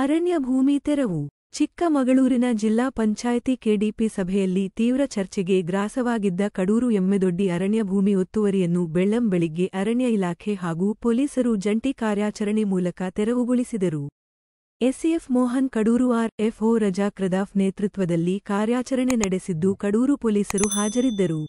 ಅರಣ್ಯ ಭೂಮಿ ತೆರವು ಚಿಕ್ಕಮಗಳೂರಿನ ಜಿಲ್ಲಾ ಪಂಚಾಯಿತಿ ಕೆಡಿಪಿ ಸಭೆಯಲ್ಲಿ ತೀವ್ರ ಚರ್ಚೆಗೆ ಗ್ರಾಸವಾಗಿದ್ದ ಕಡೂರು ಎಮ್ಮೆದೊಡ್ಡಿ ಅರಣ್ಯ ಭೂಮಿ ಒತ್ತುವರಿಯನ್ನು ಬೆಳ್ಳಂ ಬೆಳಿಗ್ಗೆ ಅರಣ್ಯ ಇಲಾಖೆ ಹಾಗೂ ಪೊಲೀಸರು ಜಂಟಿ ಕಾರ್ಯಾಚರಣೆ ಮೂಲಕ ತೆರವುಗೊಳಿಸಿದರು SCF Mohan Kadur R FO Raza ಕ್ರದಾಫ್ ನೇತೃತ್ವದಲ್ಲಿ ಕಾರ್ಯಾಚರಣೆ ನಡೆಸಿದ್ದು ಕಡೂರು ಪೊಲೀಸರು ಹಾಜರಿದ್ದರು